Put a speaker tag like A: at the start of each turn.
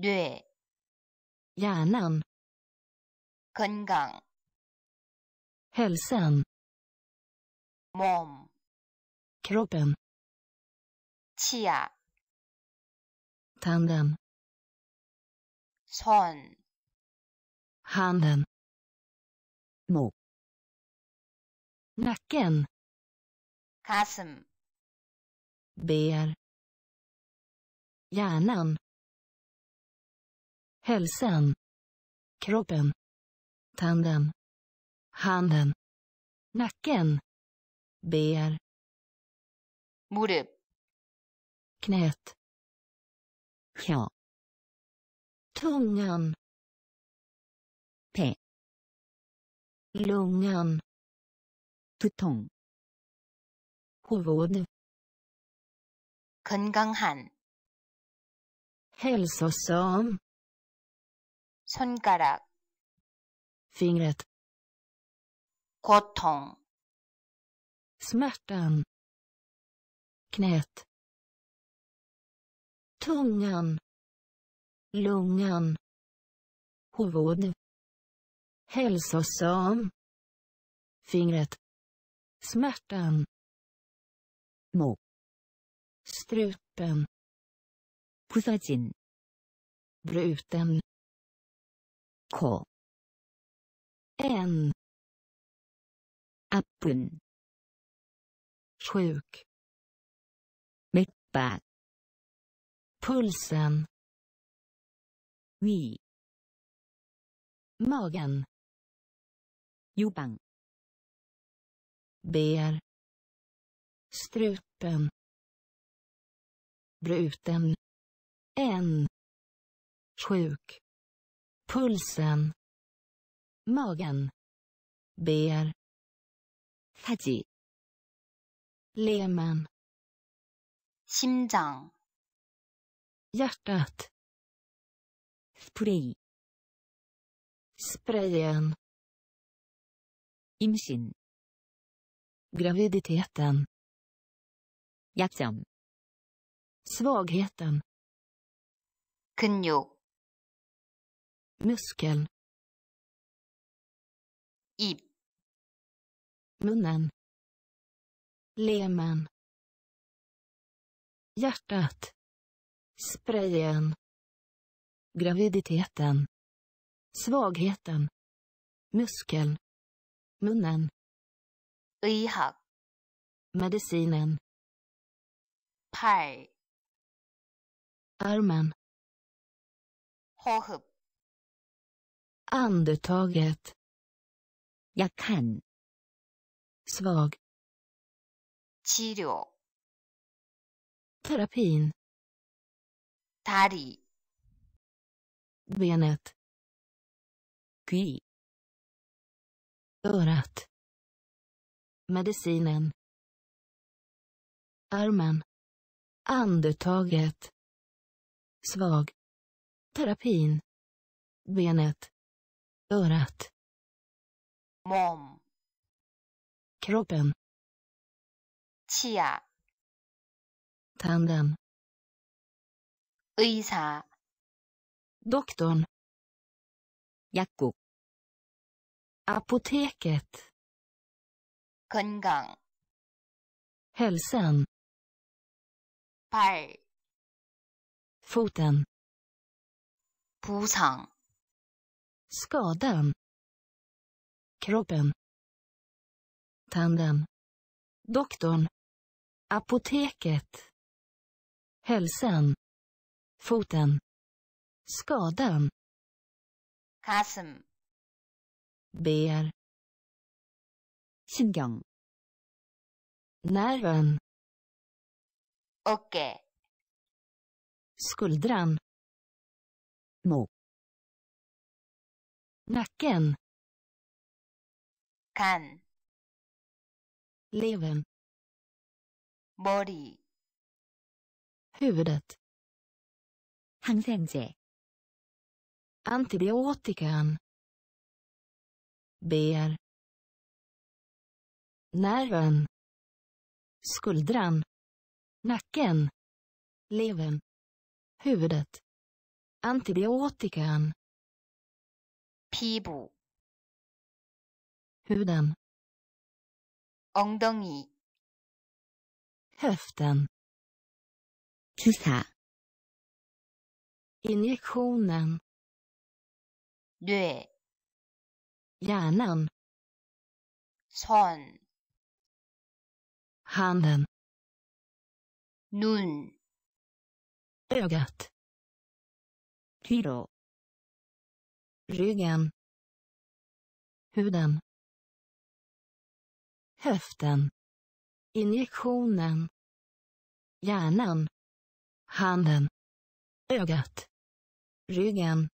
A: 뇌 hjärnan 건강 hälsan 몸 kroppen 치아 tanden 손 handen 목 nacken 가슴 ber hjärnan Hälsan. Kroppen. Tanden. Handen. Nacken. Ber 무릎. knät. 혀. tungan. 배. lungan. 두통. huvud. 건강한. hälsosam. 손가락 fingret 고통 smärtan knät tungan lungan huvud hälsosam fingret smärtan mo strupen 부서진 bruten K en 아픈 sjuk mittback pulsen 위 magen jubank ber strupen bruten en sjuk pulsen magen ber 사지 lemen 심장 hjärtat spray sprayen 임신 graviditeten 약점 svagheten 근육 muskeln i munnen lemen hjärtat sprayen graviditeten svagheten muskeln munnen 의학 medicinen 팔 armen 호흡 andetaget 약한 svag 치료 terapin 다리 benet 귀 örat medicinen armen andetaget svag terapin benet örat 몸 kroppen 치아 tanden 의사 doktorn 약국 apoteket 건강 hälsan 발 foten 부상 skadan, kroppen, tanden, doktorn, apoteket, hälsan, foten, skadan, 가슴, ber, 신경, nerven, 어깨, skuldran, 목, nacken Kan levern 머리 huvudet 항생제 antibiotikan ber nerven skuldran nacken levern huvudet antibiotikan 피부 huden 엉덩이 höften 주사 injektionen 뇌 hjärnan 손 handen 눈 ögat 뒤로 ryggen huden höften injektionen hjärnan handen ögat ryggen